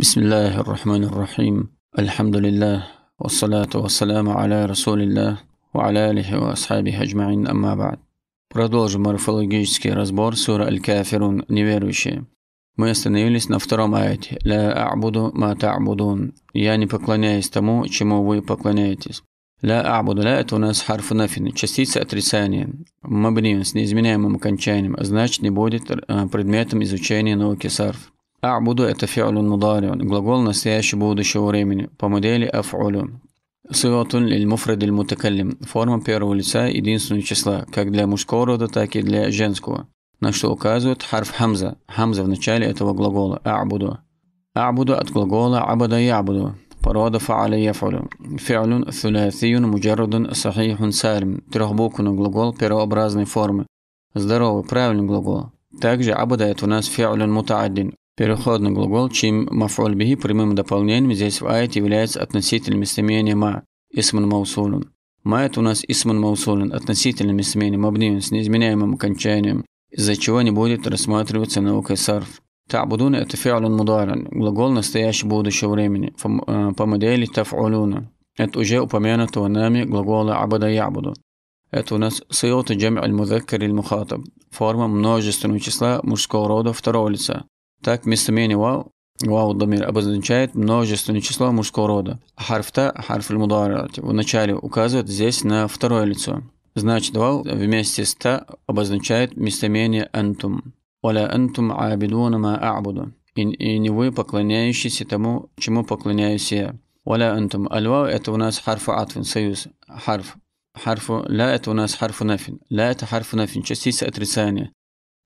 بسم الله الرحمن الرحيم الحمد لله والصلاة والسلام على رسول الله وعلى آله وأصحابه أجمعين أما بعد Продолжим морфологический разбор суры Аль-Кафирун, неверующие. Мы остановились на втором аяте «Ля а'буду ма та'будун» «Я не поклоняюсь тому, чему вы поклоняетесь». «Ля а'буду» «Ля» – это у нас харф нафин, частица отрицания, мабнин с неизменяемым окончанием, значит не будет предметом изучения науки сарф. А'буду – это фи'лун мударион, глагол настоящего будущего времени по модели аф'улю. Сигатун лиль муфрид мутакаллим – форма первого лица единственного числа, как для мужского рода, так и для женского, на что указывает харф хамза. Хамза в начале этого глагола – а'буду. А'буду от глагола абада ябуду порода фа'аля яф'улю. Фи'лун сулятиюн муджаррудун сахихун сарим – трехбуквенный глагол первообразной формы. Здоровый, правильный глагол. Также абада это у нас фи'лун мутааддин, Переходный глагол чим мафуль биги прямым дополнением здесь в айт является относительным местоимением ма исман маусулун. Ма это у нас исман маусулун, относительным местоимением мабниун с неизменяемым окончанием, из-за чего не будет рассматриваться наукой сарф. Табудун – это фиалун мударан, глагол настоящего будущего времени, э, по модели тафулуна. Это уже упомянутого нами глагола абада ябуду. Это у нас сиота джам аль музаккар мухатаб, форма множественного числа мужского рода второго лица. Так, местоимение «вау» Вау Дамир обозначает множественное число мужского рода. Харфта, харф типа, в начале указывает здесь на второе лицо. Значит, вау вместе с та обозначает местоимение антум. Оля антум абидуна ма а'буду. И, и не вы поклоняющиеся тому, чему поклоняюсь я. Оля антум. Аль-вау это у нас харфу атвин союз, харф. Харфу ла это у нас харфу нафин. Ла это харфу нафин, частица отрицания.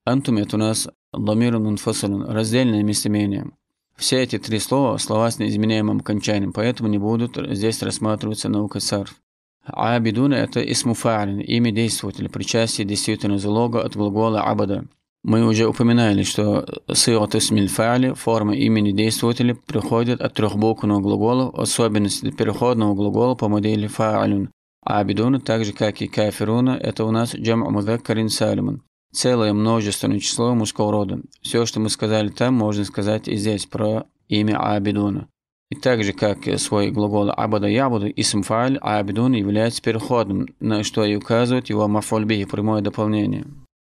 Антумет у нас ламир мунфасалун, раздельное местоимение. Все эти три слова – слова с неизменяемым окончанием, поэтому не будут здесь рассматриваться наукой сарф. Абидуна – это исмуфаалин, имя действователя, причастие действительного залога от глагола абада. Мы уже упоминали, что сыот исмиль фаали, форма имени действователя, приходит от трехбуквенного глагола, особенности переходного глагола по модели фаалюн. абидуна, так же как и кафируна, это у нас джам карин салиман целое множественное число мужского рода. Все, что мы сказали там, можно сказать и здесь про имя Абидуна. И так же, как свой глагол «абада ябуду» и «симфаль» а «абидун» является переходным, на что и указывает его «мафольбихи» прямое дополнение,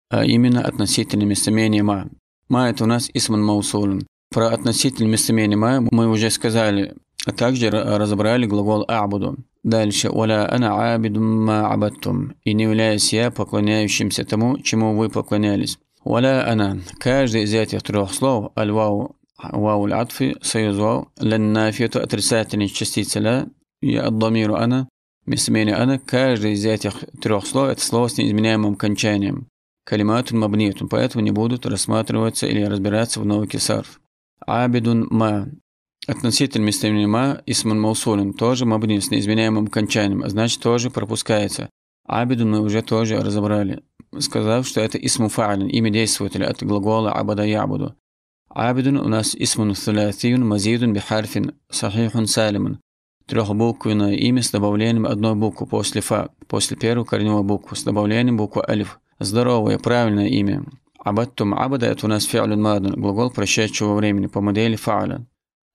а именно относительное местоимение «ма». «Ма» – это у нас «исман маусулин». Про относительное местоимение «ма» мы уже сказали, а также разобрали глагол «абуду». Дальше. «Валя ана абидум ма абадтум». «И не являюсь я поклоняющимся тому, чему вы поклонялись». «Валя ана». Каждый из этих трех слов «аль-вау» «вау аль-атфи» «союз вау» «леннафиету» отрицательной частицы «ля» и «аддамиру ана» «мисмени ана». Каждый из этих трех слов – это слово с неизменяемым окончанием, Калиматун мабнитун, поэтому не будут рассматриваться или разбираться в науке сарф. Абидун ма Относитель местоимения «А» исман маусулин тоже мабни с неизменяемым кончанием, а значит тоже пропускается. Абиду мы уже тоже разобрали, сказав, что это исму фа'лин, имя действователя от глагола абада ябуду. Абидун у нас исмун сулятиюн мазидун бихарфин сахихун салимун. Трехбуквенное имя с добавлением одной буквы после фа, после первой корневой буквы, с добавлением буквы алиф. Здоровое, правильное имя. Абаттум абада – это у нас фиалюн мадан, глагол прощающего времени по модели фа'ля.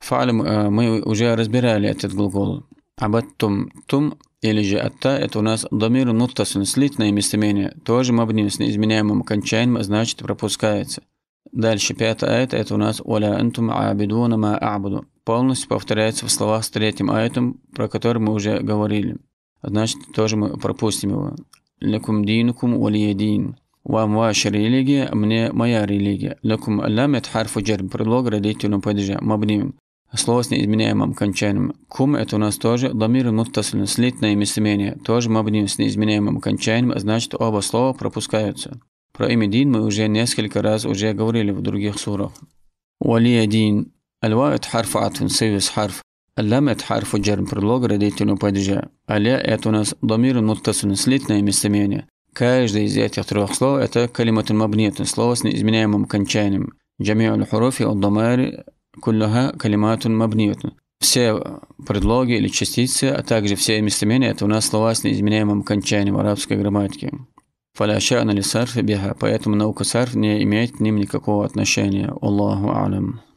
Фалим, э, мы уже разбирали этот глагол. Абаттум тум или же атта – это у нас домир муттасун, слитное местоимение, тоже мабнин с неизменяемым окончанием, значит пропускается. Дальше, пятая аэт – это у нас «Оля антум абидуна ма абуду». Полностью повторяется в словах с третьим аэтом, про который мы уже говорили. Значит, тоже мы пропустим его. «Лекум динукум олиедин». «Вам ваша религия, а мне моя религия». «Лекум лам» – это харфу джерм, предлог родительного падежа, мабним. Слово с неизменяемым окончанием «кум» – это у нас тоже «ламир муттаслин» – слитное местоимение, тоже мабним с неизменяемым окончанием, а значит оба слова пропускаются. Про имя Дин мы уже несколько раз уже говорили в других сурах. Валия Дин. Альва – это харф атфин, союз харф. Аллам – это харф джерм, предлог родительного падежа. Аля – это у нас «ламир муттаслин» – слитное местоимение. Каждое из этих трех слов – это калиматун мабнитун, слово с неизменяемым окончанием. جميع الحروف والضمائر куллюха калиматун мабниютун. Все предлоги или частицы, а также все местоимения – это у нас слова с неизменяемым окончанием арабской грамматики. Фаляша аналисарф бега, поэтому наука сарф не имеет к ним никакого отношения. Аллаху алям.